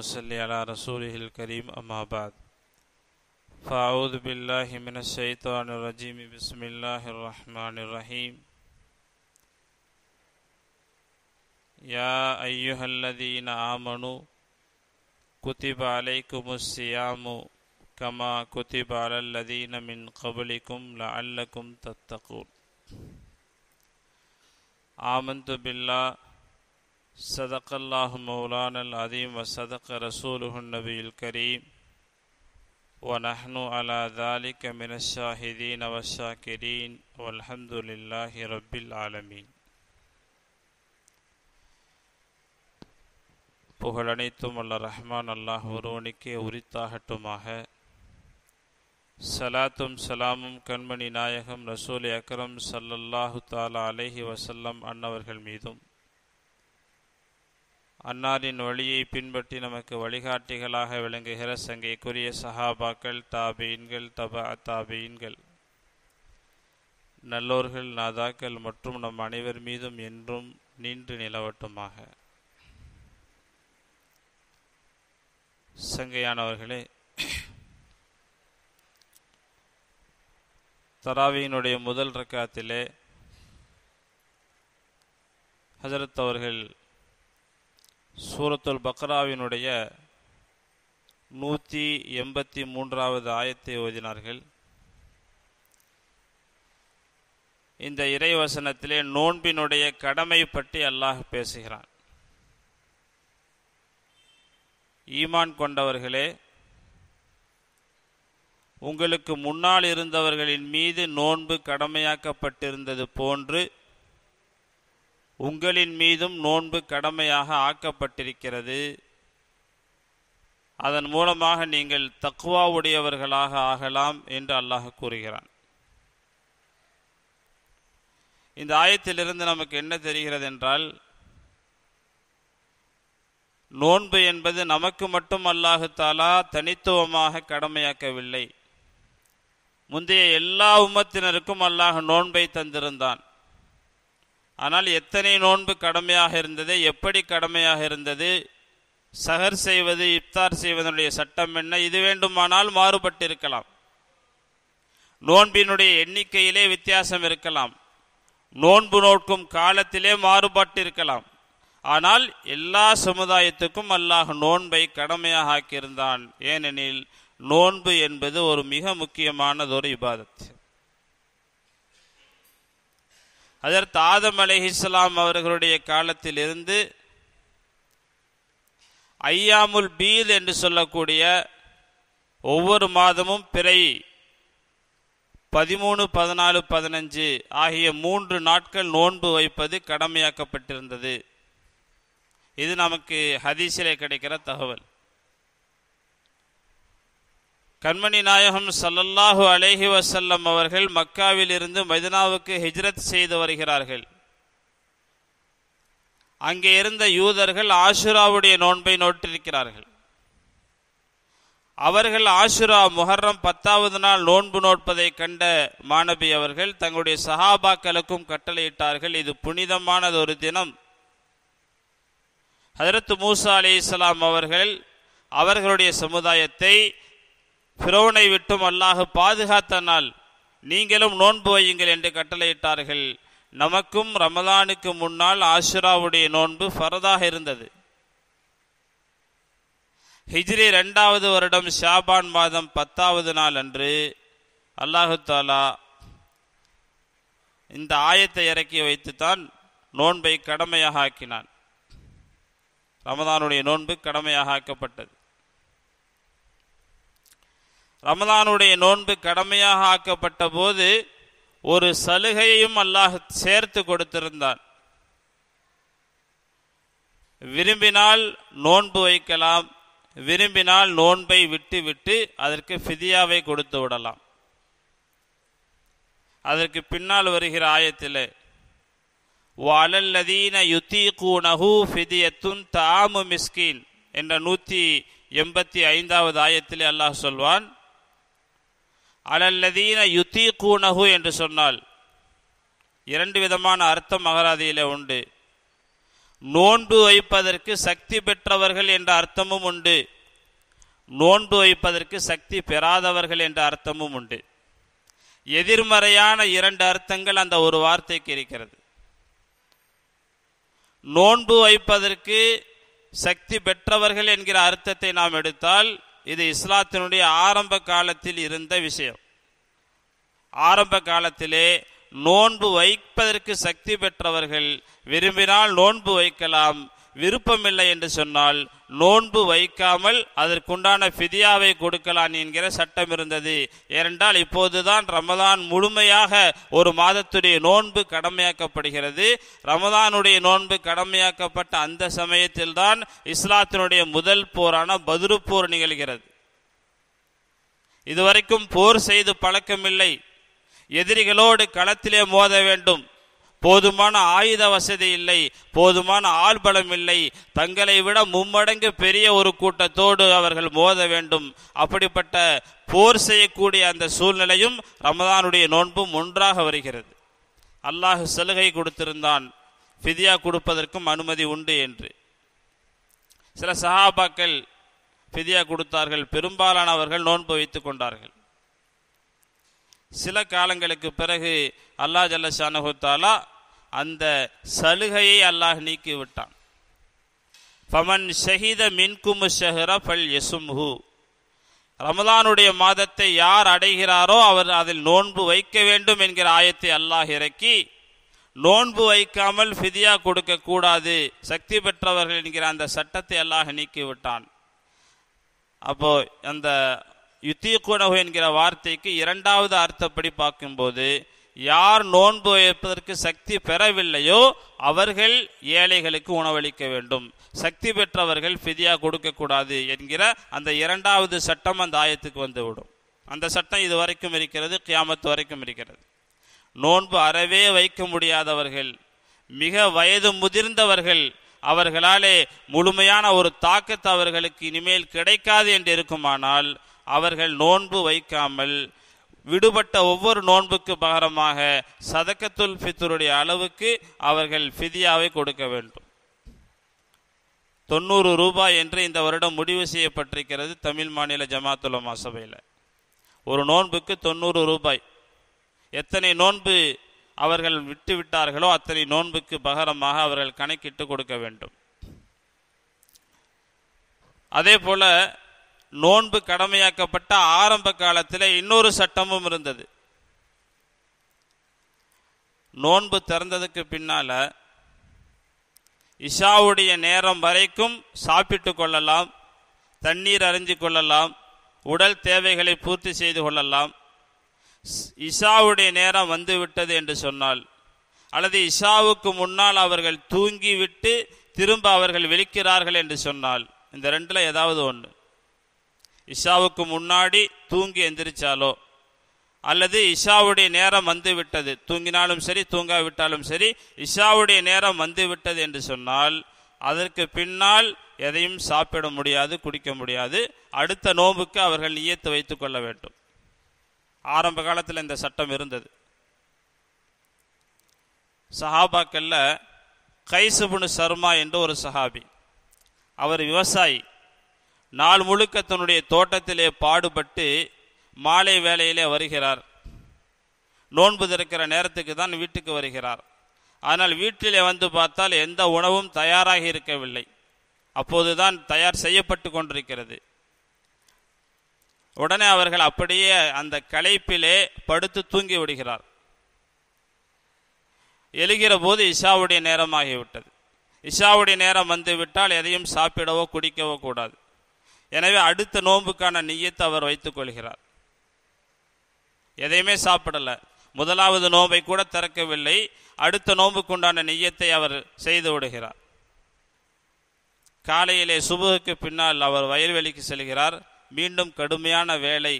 وصلي على رسوله الكريم أما بعد فأعوذ بالله من الشيطان الرجيم بسم الله الرحمن الرحيم يا أيها الذين آمنوا كتب عليكم الصيام كما كتب على الذين من قبلكم لعلكم تتقون آمنت بالله صدق الله مولانا العظيم وصدق رسوله النبي الكريم ونحن على ذلك من الشاهدين والشاكرين والحمد لله رب العالمين புகழனைத்தும் அல்ல ரஹ்மான் அல்லாஹ் ஒருவனுக்கே உரித்தாகட்டுமாக சலாத்தும் சலாமும் கண்மணி நாயகம் ரசூல் அக்ரம் சல்லல்லாஹு தாலா அலேஹி வசல்லம் அன்னவர்கள் மீதும் அன்னாரின் வழியை பின்பற்றி நமக்கு வழிகாட்டிகளாக விளங்குகிற சங்கைக்குரிய சஹாபாக்கள் தாபீன்கள் தப தாபீன்கள் நல்லோர்கள் நாதாக்கள் மற்றும் நம் அனைவர் மீதும் என்றும் நீண்டு நிலவட்டுமாக சங்கையானவர்களே தராவியினுடைய முதல் ரக்காத்திலே ஹசரத் அவர்கள் சூரத்துல் பக்ராவினுடைய நூற்றி எண்பத்தி மூன்றாவது ஆயத்தை ஓதினார்கள் இந்த இறைவசனத்திலே நோன்பினுடைய கடமை பற்றி அல்லாஹ் பேசுகிறான் ஈமான் கொண்டவர்களே உங்களுக்கு முன்னால் இருந்தவர்களின் மீது நோன்பு கடமையாக்கப்பட்டிருந்தது போன்று உங்களின் மீதும் நோன்பு கடமையாக ஆக்கப்பட்டிருக்கிறது அதன் மூலமாக நீங்கள் தக்குவா உடையவர்களாக ஆகலாம் என்று அல்லாஹ் கூறுகிறான் இந்த ஆயத்திலிருந்து நமக்கு என்ன தெரிகிறது என்றால் நோன்பு என்பது நமக்கு மட்டும் அல்லாஹாலா தாலா தனித்துவமாக கடமையாக்கவில்லை முந்தைய எல்லா உம்மத்தினருக்கும் அல்லாஹ் நோன்பை தந்திருந்தான் ஆனால் எத்தனை நோன்பு கடமையாக இருந்தது எப்படி கடமையாக இருந்தது சகர் செய்வது இப்தார் செய்வதனுடைய சட்டம் என்ன இது வேண்டுமானால் மாறுபட்டிருக்கலாம் நோன்பினுடைய எண்ணிக்கையிலே வித்தியாசம் இருக்கலாம் நோன்பு நோக்கும் காலத்திலே மாறுபட்டிருக்கலாம் ஆனால் எல்லா சமுதாயத்துக்கும் அல்லாஹ் நோன்பை கடமையாக ஆக்கியிருந்தான் ஏனெனில் நோன்பு என்பது ஒரு மிக முக்கியமானதொரு இபாதத் அதற்கு ஆதம் இஸ்லாம் அவர்களுடைய காலத்தில் இருந்து ஐயாமுல் பீல் என்று சொல்லக்கூடிய ஒவ்வொரு மாதமும் பிறை பதிமூணு பதினாலு பதினஞ்சு ஆகிய மூன்று நாட்கள் நோன்பு வைப்பது கடமையாக்கப்பட்டிருந்தது இது நமக்கு ஹதீஸிலே கிடைக்கிற தகவல் கண்மணி நாயகம் சல்லல்லாஹு அலேஹி வசல்லம் அவர்கள் மக்காவிலிருந்து மதினாவுக்கு ஹிஜ்ரத் செய்து வருகிறார்கள் அங்கே இருந்த யூதர்கள் ஆஷுராவுடைய நோன்பை நோட்டிருக்கிறார்கள் அவர்கள் ஆஷுரா முஹர்ரம் பத்தாவது நாள் நோன்பு நோட்பதை கண்ட மாணவி அவர்கள் தங்களுடைய சஹாபாக்களுக்கும் கட்டளையிட்டார்கள் இது புனிதமானது ஒரு தினம் ஹதரத் மூசா அலி இஸ்லாம் அவர்கள் அவர்களுடைய சமுதாயத்தை ஃபிரோனை விட்டும் அல்லாஹ் நாள் நீங்களும் நோன்பு வையுங்கள் என்று கட்டளையிட்டார்கள் நமக்கும் ரமதானுக்கு முன்னால் ஆஷுராவுடைய நோன்பு ஃபரதாக இருந்தது ஹிஜ்ரி ரெண்டாவது வருடம் ஷாபான் மாதம் பத்தாவது நாள் அன்று அல்லாஹு தாலா இந்த ஆயத்தை இறக்கி வைத்துத்தான் நோன்பை கடமையாக ஆக்கினான் ரமதானுடைய நோன்பு கடமையாக ஆக்கப்பட்டது ரமதானுடைய நோன்பு கடமையாக ஆக்கப்பட்ட போது ஒரு சலுகையையும் அல்லாஹ் சேர்த்து கொடுத்திருந்தான் விரும்பினால் நோன்பு வைக்கலாம் விரும்பினால் நோன்பை விட்டு விட்டு அதற்கு ஃபிதியாவை கொடுத்து விடலாம் அதற்கு பின்னால் வருகிற ஆயத்தில் வாலல்லதீன யுத்தி கூனஹூ ஃபிதியத்துன் தாமு மிஸ்கின் என்ற நூற்றி எண்பத்தி ஐந்தாவது ஆயத்தில் அல்லாஹ் சொல்வான் அலல்லதீன யுத்தி கூனகு என்று சொன்னால் இரண்டு விதமான அர்த்தம் மகராதியிலே உண்டு நோன்பு வைப்பதற்கு சக்தி பெற்றவர்கள் என்ற அர்த்தமும் உண்டு நோன்பு வைப்பதற்கு சக்தி பெறாதவர்கள் என்ற அர்த்தமும் உண்டு எதிர்மறையான இரண்டு அர்த்தங்கள் அந்த ஒரு வார்த்தைக்கு இருக்கிறது நோன்பு வைப்பதற்கு சக்தி பெற்றவர்கள் என்கிற அர்த்தத்தை நாம் எடுத்தால் இது இஸ்லாத்தினுடைய ஆரம்ப காலத்தில் இருந்த விஷயம் ஆரம்ப காலத்திலே நோன்பு வைப்பதற்கு சக்தி பெற்றவர்கள் விரும்பினால் நோன்பு வைக்கலாம் விருப்பமில்லை என்று சொன்னால் நோன்பு வைக்காமல் அதற்குண்டான ஃபிதியாவை கொடுக்கலாம் என்கிற சட்டம் இருந்தது ஏனென்றால் இப்போதுதான் ரமதான் முழுமையாக ஒரு மாதத்துடைய நோன்பு கடமையாக்கப்படுகிறது ரமதானுடைய நோன்பு கடமையாக்கப்பட்ட அந்த சமயத்தில்தான் இஸ்லாத்தினுடைய முதல் போரான போர் நிகழ்கிறது இதுவரைக்கும் போர் செய்து பழக்கமில்லை எதிரிகளோடு களத்திலே மோத வேண்டும் போதுமான ஆயுத வசதி இல்லை போதுமான ஆள்பலம் இல்லை தங்களை விட மும்மடங்கு பெரிய ஒரு கூட்டத்தோடு அவர்கள் மோத வேண்டும் அப்படிப்பட்ட போர் செய்யக்கூடிய அந்த சூழ்நிலையும் ரமதானுடைய நோன்பும் ஒன்றாக வருகிறது அல்லாஹ் சலுகை கொடுத்திருந்தான் ஃபிதியா கொடுப்பதற்கும் அனுமதி உண்டு என்று சில சஹாபாக்கள் ஃபிதியா கொடுத்தார்கள் பெரும்பாலானவர்கள் நோன்பு வைத்துக் கொண்டார்கள் சில காலங்களுக்கு பிறகு அல்லாஹ் ஜல்லஷானஹுத்தாலா அந்த சலுகையை அல்லாஹ் நீக்கி விட்டான் ஷஹித மின் மின்குமு ஷஹரா பல் யசும்ஹு ரமதானுடைய மாதத்தை யார் அடைகிறாரோ அவர் அதில் நோன்பு வைக்க வேண்டும் என்கிற ஆயத்தை அல்லாஹ் இறக்கி நோன்பு வைக்காமல் ஃபிதியா கொடுக்கக்கூடாது சக்தி பெற்றவர்கள் என்கிற அந்த சட்டத்தை அல்லாஹ் நீக்கிவிட்டான் அப்போ அந்த யுத்தியக்கூடகு என்கிற வார்த்தைக்கு இரண்டாவது அர்த்தப்படி பார்க்கும்போது யார் நோன்பு வைப்பதற்கு சக்தி பெறவில்லையோ அவர்கள் ஏழைகளுக்கு உணவளிக்க வேண்டும் சக்தி பெற்றவர்கள் ஃபிதியா கொடுக்கக்கூடாது என்கிற அந்த இரண்டாவது சட்டம் அந்த ஆயத்துக்கு வந்துவிடும் அந்த சட்டம் இது வரைக்கும் இருக்கிறது கியாமத்து வரைக்கும் இருக்கிறது நோன்பு அறவே வைக்க முடியாதவர்கள் மிக வயது முதிர்ந்தவர்கள் அவர்களாலே முழுமையான ஒரு தாக்கத்தை அவர்களுக்கு இனிமேல் கிடைக்காது என்று இருக்குமானால் அவர்கள் நோன்பு வைக்காமல் விடுபட்ட ஒவ்வொரு நோன்புக்கு பகரமாக சதக்கத்துல் ஃபித்தருடைய அளவுக்கு அவர்கள் ஃபிதியாவை கொடுக்க வேண்டும் தொண்ணூறு ரூபாய் என்று இந்த வருடம் முடிவு செய்யப்பட்டிருக்கிறது தமிழ் மாநில ஜமாத்துலமா சபையில் ஒரு நோன்புக்கு தொண்ணூறு ரூபாய் எத்தனை நோன்பு அவர்கள் விட்டு விட்டார்களோ அத்தனை நோன்புக்கு பகரமாக அவர்கள் கணக்கிட்டு கொடுக்க வேண்டும் அதே போல நோன்பு கடமையாக்கப்பட்ட ஆரம்ப காலத்தில் இன்னொரு சட்டமும் இருந்தது நோன்பு திறந்ததுக்கு பின்னால் இஷாவுடைய நேரம் வரைக்கும் சாப்பிட்டு கொள்ளலாம் தண்ணீர் அறிஞ்சு கொள்ளலாம் உடல் தேவைகளை பூர்த்தி செய்து கொள்ளலாம் இஷாவுடைய நேரம் வந்துவிட்டது என்று சொன்னால் அல்லது இஷாவுக்கு முன்னால் அவர்கள் தூங்கிவிட்டு திரும்ப அவர்கள் விழிக்கிறார்கள் என்று சொன்னால் இந்த ரெண்டில் ஏதாவது ஒன்று இஷாவுக்கு முன்னாடி தூங்கி எந்திரிச்சாலோ அல்லது இஷாவுடைய நேரம் வந்து விட்டது தூங்கினாலும் சரி தூங்காவிட்டாலும் சரி இஷாவுடைய நேரம் வந்து விட்டது என்று சொன்னால் அதற்கு பின்னால் எதையும் சாப்பிட முடியாது குடிக்க முடியாது அடுத்த நோம்புக்கு அவர்கள் ஈயத்து வைத்துக் கொள்ள வேண்டும் ஆரம்ப காலத்தில் இந்த சட்டம் இருந்தது சஹாபாக்கள்ல கைசுபுனு சர்மா என்று ஒரு சஹாபி அவர் விவசாயி நாள் முழுக்க தன்னுடைய தோட்டத்திலே பாடுபட்டு மாலை வேலையிலே வருகிறார் நோன்பு திறக்கிற நேரத்துக்கு தான் வீட்டுக்கு வருகிறார் ஆனால் வீட்டிலே வந்து பார்த்தால் எந்த உணவும் தயாராக இருக்கவில்லை அப்போதுதான் தயார் செய்யப்பட்டு கொண்டிருக்கிறது உடனே அவர்கள் அப்படியே அந்த களைப்பிலே படுத்து தூங்கி விடுகிறார் எழுகிற போது இஷாவுடைய நேரமாகிவிட்டது இஷாவுடைய நேரம் வந்துவிட்டால் எதையும் சாப்பிடவோ குடிக்கவோ கூடாது எனவே அடுத்த நோன்புக்கான நியத்தை அவர் வைத்துக் கொள்கிறார் எதையுமே சாப்பிடலை முதலாவது நோம்பை கூட திறக்கவில்லை அடுத்த நோன்புக்குண்டான நெய்யத்தை அவர் செய்து விடுகிறார் காலையிலே சுபுகுக்கு பின்னால் அவர் வயல்வெளிக்கு செல்கிறார் மீண்டும் கடுமையான வேலை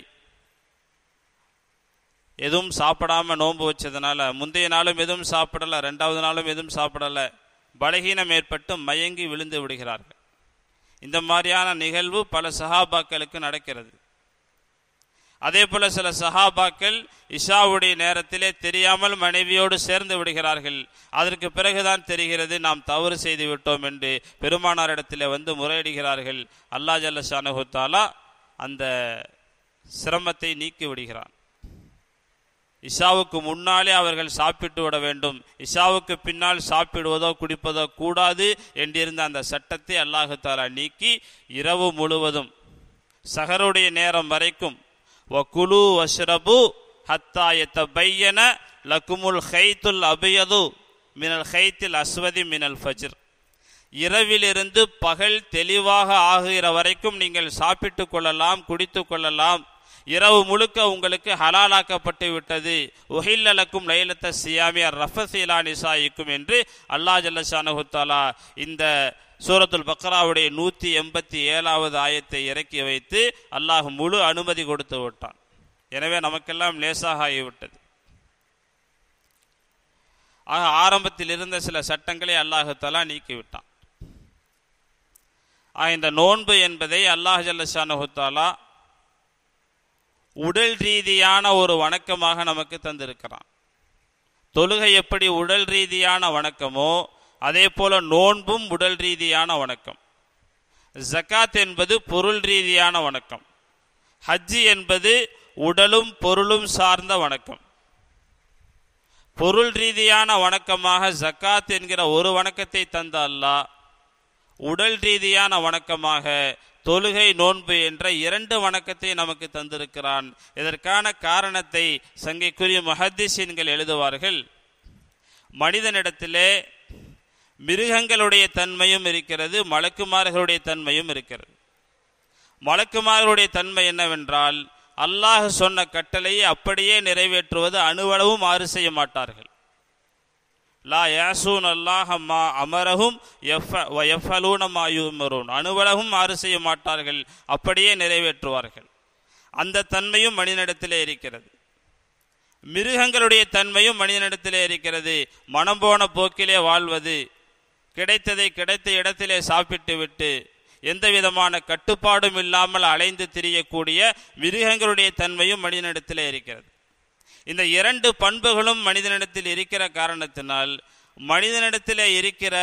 எதுவும் சாப்பிடாம நோன்பு வச்சதுனால முந்தைய நாளும் எதுவும் சாப்பிடலை ரெண்டாவது நாளும் எதுவும் சாப்பிடலை பலகீனம் ஏற்பட்டு மயங்கி விழுந்து விடுகிறார்கள் இந்த மாதிரியான நிகழ்வு பல சஹாபாக்களுக்கு நடக்கிறது அதே போல சில சஹாபாக்கள் இஷாவுடைய நேரத்திலே தெரியாமல் மனைவியோடு சேர்ந்து விடுகிறார்கள் அதற்கு பிறகுதான் தெரிகிறது நாம் தவறு செய்து விட்டோம் என்று பெருமானாரிடத்திலே வந்து முறையிடுகிறார்கள் அல்லா ஜல்ல அந்த சிரமத்தை நீக்கி விடுகிறான் இஷாவுக்கு முன்னாலே அவர்கள் சாப்பிட்டு விட வேண்டும் இஷாவுக்கு பின்னால் சாப்பிடுவதோ குடிப்பதோ கூடாது என்றிருந்த அந்த சட்டத்தை அல்லாஹு நீக்கி இரவு முழுவதும் சகருடைய நேரம் வரைக்கும் வக்குலு வஷ்ரபு ஹத்தா எத்த பையன லக்குமுல் ஹைத்துல் அபியது மினல் ஹைத்தில் அஸ்வதி மினல் ஃபஜ்ர் இரவிலிருந்து பகல் தெளிவாக ஆகுகிற வரைக்கும் நீங்கள் சாப்பிட்டு கொள்ளலாம் குடித்து கொள்ளலாம் இரவு முழுக்க உங்களுக்கு ஹலாலாக்கப்பட்டு விட்டது ஒஹில்லலக்கும் லைலத்த சியாமியார் ரஃபசீலா நிசாயிக்கும் என்று அல்லா ஜல்லஷானஹுத்தாலா இந்த சூரத்துல் பக்ராவுடைய நூற்றி எண்பத்தி ஏழாவது ஆயத்தை இறக்கி வைத்து அல்லாஹ் முழு அனுமதி கொடுத்து விட்டான் எனவே நமக்கெல்லாம் லேசாக ஆகிவிட்டது ஆக ஆரம்பத்தில் இருந்த சில சட்டங்களை அல்லாஹுத்தாலா நீக்கிவிட்டான் இந்த நோன்பு என்பதை அல்லாஹ் ஜல்லஷானஹுத்தாலா உடல் ரீதியான ஒரு வணக்கமாக நமக்கு தந்திருக்கிறான் தொழுகை எப்படி உடல் ரீதியான வணக்கமோ அதே போல நோன்பும் உடல் ரீதியான வணக்கம் ஜக்காத் என்பது பொருள் ரீதியான வணக்கம் ஹஜ்ஜி என்பது உடலும் பொருளும் சார்ந்த வணக்கம் பொருள் ரீதியான வணக்கமாக ஜக்காத் என்கிற ஒரு வணக்கத்தை தந்த அல்லாஹ் உடல் ரீதியான வணக்கமாக தொழுகை நோன்பு என்ற இரண்டு வணக்கத்தை நமக்கு தந்திருக்கிறான் இதற்கான காரணத்தை சங்கைக்குரிய மகதிசீன்கள் எழுதுவார்கள் மனிதனிடத்திலே மிருகங்களுடைய தன்மையும் இருக்கிறது மலக்குமார்களுடைய தன்மையும் இருக்கிறது மலக்குமார்களுடைய தன்மை என்னவென்றால் அல்லாஹ் சொன்ன கட்டளையை அப்படியே நிறைவேற்றுவது அணுவளவும் ஆறு செய்ய மாட்டார்கள் லா யாசூன் அல்லாஹம்மா அமரகும் எஃபலூனமா யுமரூன் அணுவலகும் மாறு செய்ய மாட்டார்கள் அப்படியே நிறைவேற்றுவார்கள் அந்த தன்மையும் மனிதனிடத்திலே இருக்கிறது மிருகங்களுடைய தன்மையும் மனிதனிடத்திலே இருக்கிறது மனம் போன போக்கிலே வாழ்வது கிடைத்ததை கிடைத்த இடத்திலே சாப்பிட்டு விட்டு எந்த விதமான கட்டுப்பாடும் இல்லாமல் அலைந்து திரியக்கூடிய மிருகங்களுடைய தன்மையும் மனிதனிடத்திலே இருக்கிறது இந்த இரண்டு பண்புகளும் மனிதனிடத்தில் இருக்கிற காரணத்தினால் மனிதனிடத்தில் இருக்கிற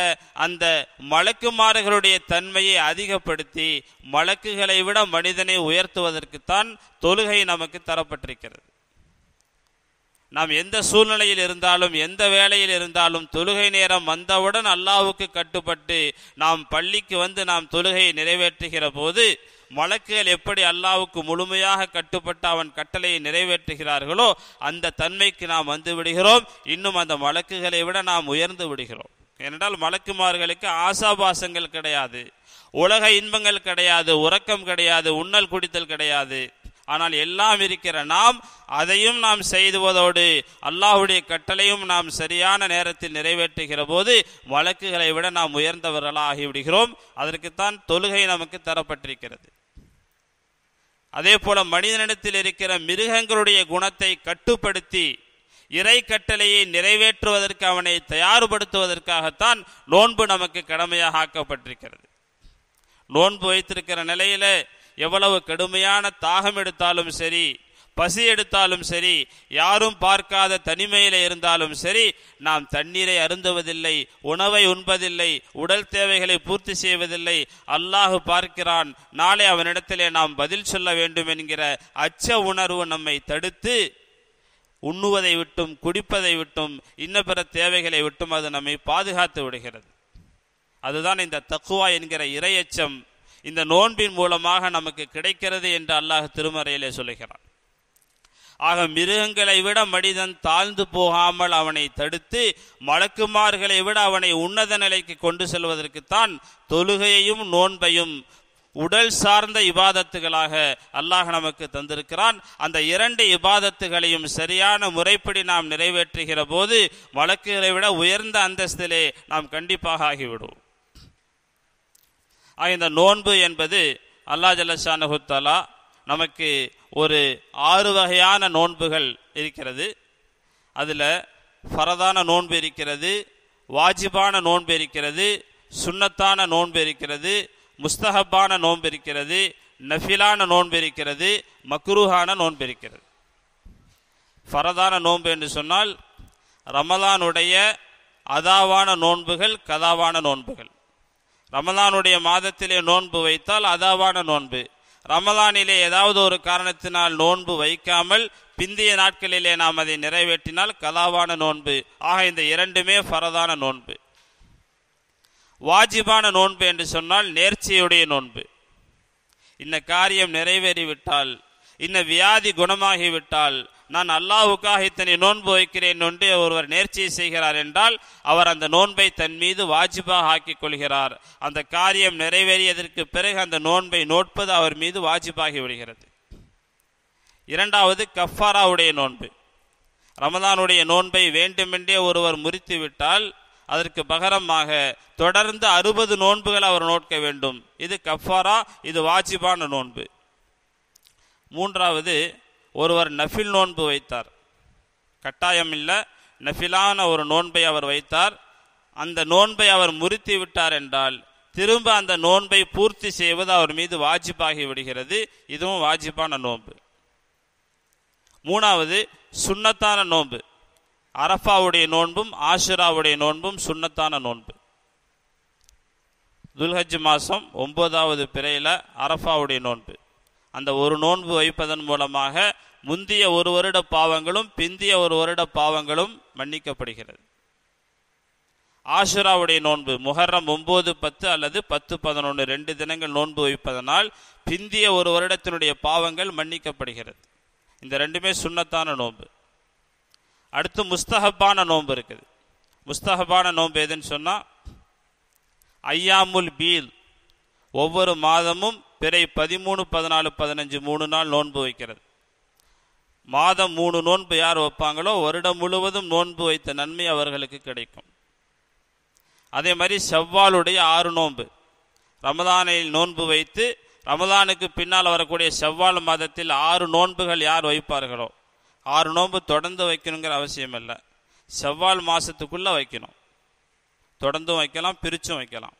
அந்த மலக்குமாறுகளுடைய தன்மையை அதிகப்படுத்தி மலக்குகளை விட மனிதனை உயர்த்துவதற்குத்தான் தொழுகை நமக்கு தரப்பட்டிருக்கிறது நாம் எந்த சூழ்நிலையில் இருந்தாலும் எந்த வேலையில் இருந்தாலும் தொழுகை நேரம் வந்தவுடன் அல்லாவுக்கு கட்டுப்பட்டு நாம் பள்ளிக்கு வந்து நாம் தொழுகையை நிறைவேற்றுகிற போது மலக்குகள் எப்படி அல்லாவுக்கு முழுமையாக கட்டுப்பட்டு அவன் கட்டளையை நிறைவேற்றுகிறார்களோ அந்த தன்மைக்கு நாம் வந்து விடுகிறோம் இன்னும் அந்த மலக்குகளை விட நாம் உயர்ந்து விடுகிறோம் ஏனென்றால் மலக்குமார்களுக்கு ஆசாபாசங்கள் கிடையாது உலக இன்பங்கள் கிடையாது உறக்கம் கிடையாது உண்ணல் குடித்தல் கிடையாது ஆனால் எல்லாம் இருக்கிற நாம் அதையும் நாம் செய்துவதோடு அல்லாஹுடைய கட்டளையும் நாம் சரியான நேரத்தில் நிறைவேற்றுகிற போது வழக்குகளை விட நாம் உயர்ந்தவர்களாகிவிடுகிறோம் அதற்குத்தான் தொழுகை நமக்கு தரப்பட்டிருக்கிறது அதே போல மனிதனிடத்தில் இருக்கிற மிருகங்களுடைய குணத்தை கட்டுப்படுத்தி இறை கட்டளையை நிறைவேற்றுவதற்கு அவனை தயார்படுத்துவதற்காகத்தான் நோன்பு நமக்கு கடமையாக ஆக்கப்பட்டிருக்கிறது நோன்பு வைத்திருக்கிற நிலையில எவ்வளவு கடுமையான தாகம் எடுத்தாலும் சரி பசி எடுத்தாலும் சரி யாரும் பார்க்காத தனிமையில் இருந்தாலும் சரி நாம் தண்ணீரை அருந்துவதில்லை உணவை உண்பதில்லை உடல் தேவைகளை பூர்த்தி செய்வதில்லை அல்லாஹு பார்க்கிறான் நாளை அவனிடத்திலே நாம் பதில் சொல்ல வேண்டும் என்கிற அச்ச உணர்வு நம்மை தடுத்து உண்ணுவதை விட்டும் குடிப்பதை விட்டும் இன்ன பிற தேவைகளை விட்டும் அது நம்மை பாதுகாத்து விடுகிறது அதுதான் இந்த தக்குவா என்கிற இரையச்சம் இந்த நோன்பின் மூலமாக நமக்கு கிடைக்கிறது என்று அல்லாஹ் திருமறையிலே சொல்லுகிறான் ஆக மிருகங்களை விட மனிதன் தாழ்ந்து போகாமல் அவனை தடுத்து மலக்குமார்களை விட அவனை உன்னத நிலைக்கு கொண்டு செல்வதற்குத்தான் தொழுகையையும் நோன்பையும் உடல் சார்ந்த இபாதத்துகளாக அல்லாஹ் நமக்கு தந்திருக்கிறான் அந்த இரண்டு இபாதத்துகளையும் சரியான முறைப்படி நாம் நிறைவேற்றுகிற போது வழக்குகளை விட உயர்ந்த அந்தஸ்திலே நாம் கண்டிப்பாக ஆகிவிடும் இந்த நோன்பு என்பது அல்லா ஜல்லஷானஹுத்தலா நமக்கு ஒரு ஆறு வகையான நோன்புகள் இருக்கிறது அதில் ஃபரதான நோன்பு இருக்கிறது வாஜிபான நோன்பு இருக்கிறது சுண்ணத்தான நோன்பு இருக்கிறது முஸ்தகப்பான நோன்பு இருக்கிறது நஃபிலான நோன்பு இருக்கிறது மக்ருஹான நோன்பு இருக்கிறது ஃபரதான நோன்பு என்று சொன்னால் ரமலானுடைய அதாவான நோன்புகள் கதாவான நோன்புகள் ரமலானுடைய மாதத்திலே நோன்பு வைத்தால் அதாவான நோன்பு ரமலானிலே ஏதாவது ஒரு காரணத்தினால் நோன்பு வைக்காமல் பிந்திய நாட்களிலே நாம் அதை நிறைவேற்றினால் கலாவான நோன்பு ஆக இந்த இரண்டுமே ஃபரதான நோன்பு வாஜிபான நோன்பு என்று சொன்னால் நேர்ச்சியுடைய நோன்பு இன்ன காரியம் நிறைவேறிவிட்டால் இன்ன வியாதி குணமாகிவிட்டால் நான் அல்லாஹுக்காக இத்தனை நோன்பு வைக்கிறேன் என்று ஒருவர் நேர்ச்சி செய்கிறார் என்றால் அவர் அந்த நோன்பை தன் மீது வாஜிபாக ஆக்கிக் கொள்கிறார் அந்த காரியம் நிறைவேறியதற்கு பிறகு அந்த நோன்பை நோட்பது அவர் மீது வாஜிபாகி விடுகிறது இரண்டாவது கஃபாராவுடைய நோன்பு ரமதானுடைய நோன்பை வேண்டுமென்றே ஒருவர் முறித்து விட்டால் அதற்கு பகரமாக தொடர்ந்து அறுபது நோன்புகள் அவர் நோட்க வேண்டும் இது கஃபாரா இது வாஜிபான நோன்பு மூன்றாவது ஒருவர் நஃபில் நோன்பு வைத்தார் கட்டாயம் இல்லை நஃபிலான ஒரு நோன்பை அவர் வைத்தார் அந்த நோன்பை அவர் முறித்து விட்டார் என்றால் திரும்ப அந்த நோன்பை பூர்த்தி செய்வது அவர் மீது வாஜிப்பாகி விடுகிறது இதுவும் வாஜிப்பான நோன்பு மூணாவது சுண்ணத்தான நோன்பு அரஃபாவுடைய நோன்பும் ஆஷுராவுடைய நோன்பும் சுண்ணத்தான நோன்பு துல்ஹஜ் மாதம் ஒன்பதாவது பிறையில் அரஃபாவுடைய நோன்பு அந்த ஒரு நோன்பு வைப்பதன் மூலமாக முந்திய ஒரு வருட பாவங்களும் பிந்திய ஒரு வருட பாவங்களும் மன்னிக்கப்படுகிறது ஆஷுராவுடைய நோன்பு முகரம் ஒம்பது பத்து அல்லது பத்து பதினொன்று ரெண்டு தினங்கள் நோன்பு வைப்பதனால் பிந்திய ஒரு வருடத்தினுடைய பாவங்கள் மன்னிக்கப்படுகிறது இந்த ரெண்டுமே சுண்ணத்தான நோன்பு அடுத்து முஸ்தகப்பான நோன்பு இருக்குது முஸ்தகப்பான நோன்பு எதுன்னு சொன்னால் ஐயாமுல் பீல் ஒவ்வொரு மாதமும் பிறை பதிமூணு பதினாலு பதினஞ்சு மூணு நாள் நோன்பு வைக்கிறது மாதம் மூணு நோன்பு யார் வைப்பாங்களோ வருடம் முழுவதும் நோன்பு வைத்த நன்மை அவர்களுக்கு கிடைக்கும் அதே மாதிரி செவ்வாளுடைய ஆறு நோன்பு ரமதானில் நோன்பு வைத்து ரமதானுக்கு பின்னால் வரக்கூடிய செவ்வாழ் மாதத்தில் ஆறு நோன்புகள் யார் வைப்பார்களோ ஆறு நோன்பு தொடர்ந்து வைக்கணுங்கிற அவசியம் இல்லை செவ்வால் மாதத்துக்குள்ளே வைக்கணும் தொடர்ந்தும் வைக்கலாம் பிரிச்சும் வைக்கலாம்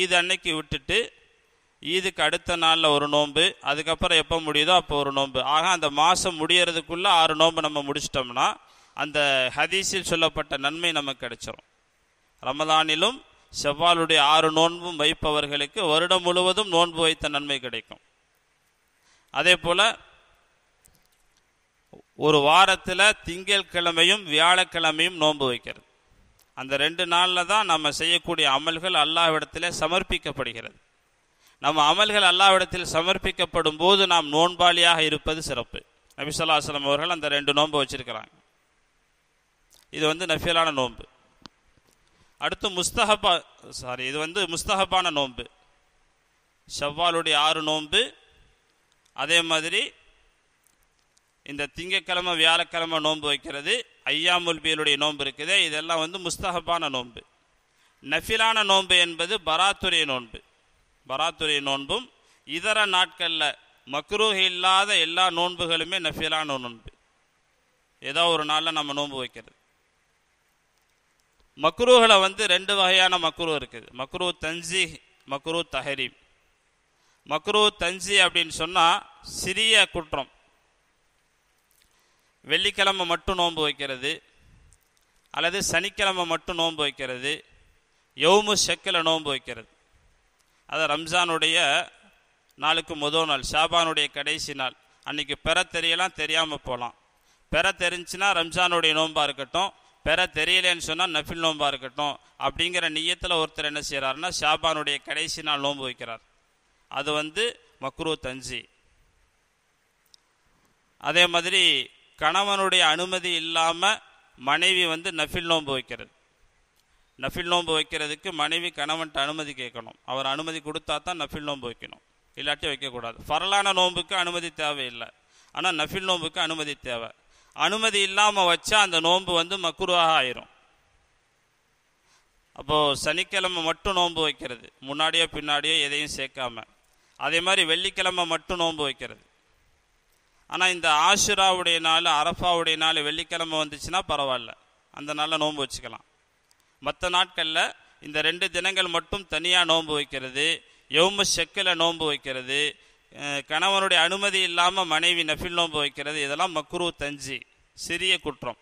ஈது அன்னைக்கு விட்டுட்டு ஈதுக்கு அடுத்த நாளில் ஒரு நோன்பு அதுக்கப்புறம் எப்போ முடியுதோ அப்போ ஒரு நோன்பு ஆக அந்த மாதம் முடியறதுக்குள்ளே ஆறு நோன்பு நம்ம முடிச்சிட்டோம்னா அந்த ஹதீஸில் சொல்லப்பட்ட நன்மை நமக்கு கிடைச்சிரும் ரமதானிலும் செவ்வாலுடைய ஆறு நோன்பும் வைப்பவர்களுக்கு வருடம் முழுவதும் நோன்பு வைத்த நன்மை கிடைக்கும் அதே போல் ஒரு வாரத்தில் திங்கள் கிழமையும் வியாழக்கிழமையும் நோன்பு வைக்கிறது அந்த ரெண்டு நாளில் தான் நம்ம செய்யக்கூடிய அமல்கள் அல்லாவிடத்தில் சமர்ப்பிக்கப்படுகிறது நம் அமல்கள் அல்லாவிடத்தில் சமர்ப்பிக்கப்படும் போது நாம் நோன்பாளியாக இருப்பது சிறப்பு நபிசல்லா அவர்கள் அந்த ரெண்டு நோன்பு வச்சிருக்கிறாங்க இது வந்து நஃபியலான நோன்பு அடுத்து முஸ்தகபா சாரி இது வந்து முஸ்தகப்பான நோன்பு செவ்வாலுடைய ஆறு நோன்பு அதே மாதிரி இந்த திங்கக்கிழமை வியாழக்கிழமை நோன்பு வைக்கிறது ஐயா முல்பியலுடைய நோன்பு இருக்குது இதெல்லாம் வந்து முஸ்தகப்பான நோன்பு நஃபிலான நோன்பு என்பது பராத்துரிய நோன்பு பராத்துறை நோன்பும் இதர நாட்களில் மக்ரூஹ் இல்லாத எல்லா நோன்புகளுமே நஃபிலான நோன்பு ஏதோ ஒரு நாளில் நம்ம நோன்பு வைக்கிறது மக்ரூகளை வந்து ரெண்டு வகையான மக்ரூ இருக்குது மக்ரூ தஞ்சி மக்ரூ தஹரீம் மக்ரூ தஞ்சி அப்படின்னு சொன்னால் சிறிய குற்றம் வெள்ளிக்கிழமை மட்டும் நோன்பு வைக்கிறது அல்லது சனிக்கிழமை மட்டும் நோன்பு வைக்கிறது யவுமு செக்கில் நோன்பு வைக்கிறது அது ரம்ஜானுடைய நாளுக்கு முதல் நாள் ஷாபானுடைய கடைசி நாள் அன்றைக்கி பெற தெரியலாம் தெரியாமல் போகலாம் பெற தெரிஞ்சுன்னா ரம்ஜானுடைய நோன்பாக இருக்கட்டும் பெற தெரியலேன்னு சொன்னால் நஃபில் நோன்பாக இருக்கட்டும் அப்படிங்கிற நியத்தில் ஒருத்தர் என்ன செய்கிறாருன்னா ஷாபானுடைய கடைசி நாள் நோன்பு வைக்கிறார் அது வந்து மக்ரூ தஞ்சி அதே மாதிரி கணவனுடைய அனுமதி இல்லாமல் மனைவி வந்து நஃபில் நோன்பு வைக்கிறது நஃபில் நோன்பு வைக்கிறதுக்கு மனைவி கணவன்ட்டு அனுமதி கேட்கணும் அவர் அனுமதி கொடுத்தா தான் நஃபில் நோன்பு வைக்கணும் இல்லாட்டி வைக்கக்கூடாது ஃபரலான நோன்புக்கு அனுமதி தேவையில்லை ஆனால் நஃபில் நோன்புக்கு அனுமதி தேவை அனுமதி இல்லாமல் வச்சா அந்த நோன்பு வந்து மக்குருவாக ஆயிரும் அப்போது சனிக்கிழமை மட்டும் நோன்பு வைக்கிறது முன்னாடியோ பின்னாடியோ எதையும் சேர்க்காம அதே மாதிரி வெள்ளிக்கிழமை மட்டும் நோன்பு வைக்கிறது ஆனால் இந்த ஆஷுராவுடைய நாள் அரஃபாவுடைய நாள் வெள்ளிக்கிழமை வந்துச்சுன்னா பரவாயில்ல அந்த நாளில் நோன்பு வச்சுக்கலாம் மற்ற நாட்களில் இந்த ரெண்டு தினங்கள் மட்டும் தனியாக நோன்பு வைக்கிறது எவ்வளவு செக்கில் நோன்பு வைக்கிறது கணவனுடைய அனுமதி இல்லாமல் மனைவி நஃபில் நோன்பு வைக்கிறது இதெல்லாம் மக்ரூ தஞ்சி சிறிய குற்றம்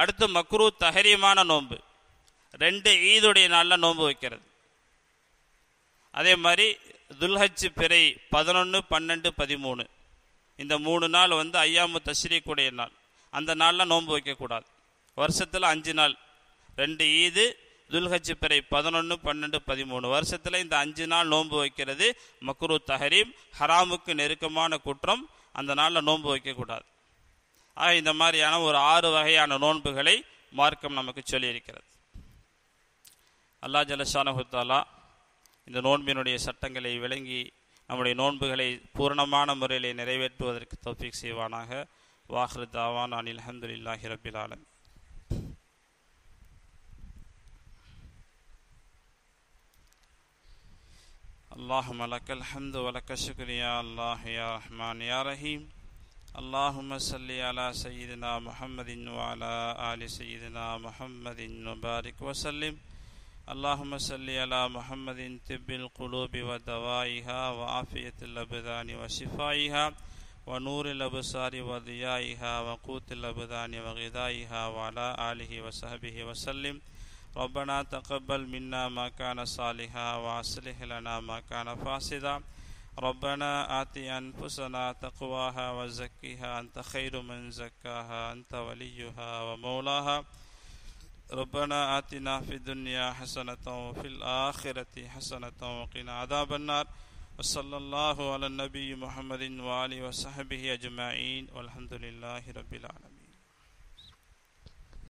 அடுத்து மக்ரூ தஹரியமான நோன்பு ரெண்டு ஈதுடைய நாளில் நோன்பு வைக்கிறது அதே மாதிரி துல்ஹச்சு பிறை பதினொன்று பன்னெண்டு பதிமூணு இந்த மூணு நாள் வந்து ஐயாமு தஸ்ரீக்குடைய நாள் அந்த நாளில் நோன்பு வைக்கக்கூடாது வருஷத்தில் அஞ்சு நாள் ரெண்டு ஈது துல்ஹஜ் பிறை பதினொன்று பன்னெண்டு பதிமூணு வருஷத்தில் இந்த அஞ்சு நாள் நோன்பு வைக்கிறது மக்ரூ தஹரீம் ஹராமுக்கு நெருக்கமான குற்றம் அந்த நாளில் நோன்பு வைக்கக்கூடாது ஆக இந்த மாதிரியான ஒரு ஆறு வகையான நோன்புகளை மார்க்கம் நமக்கு சொல்லியிருக்கிறது அல்லா ஜலஷானஹுத்தாலா இந்த நோன்பினுடைய சட்டங்களை விளங்கி நம்முடைய நோன்புகளை பூரணமான முறையில் நிறைவேற்றுவதற்கு தோப்பிக் செய்வானாக வாஹ்ரு தாவான் அனில் அஹமதுல்லாஹி اللهم لك الحمد ولك الشكر يا الله يا رحمن يا رحيم اللهم صل على سيدنا محمد وعلى آل سيدنا محمد وبارك وسلم اللهم صل على محمد طب القلوب ودوائها وعافية الأبدان وشفائها ونور الأبصار وضيائها وقوت الأبدان وغذائها وعلى آله وصحبه وسلم ربنا تقبل منا ما كان صالحا وأصلح لنا ما كان فاسدا ربنا آت أنفسنا تقواها وزكيها أنت خير من زكاها أنت وليها ومولاها ربنا آتنا في الدنيا حسنة وفي الآخرة حسنة وقنا عذاب النار وصلى الله على النبي محمد وآله وصحبه أجمعين والحمد لله رب العالمين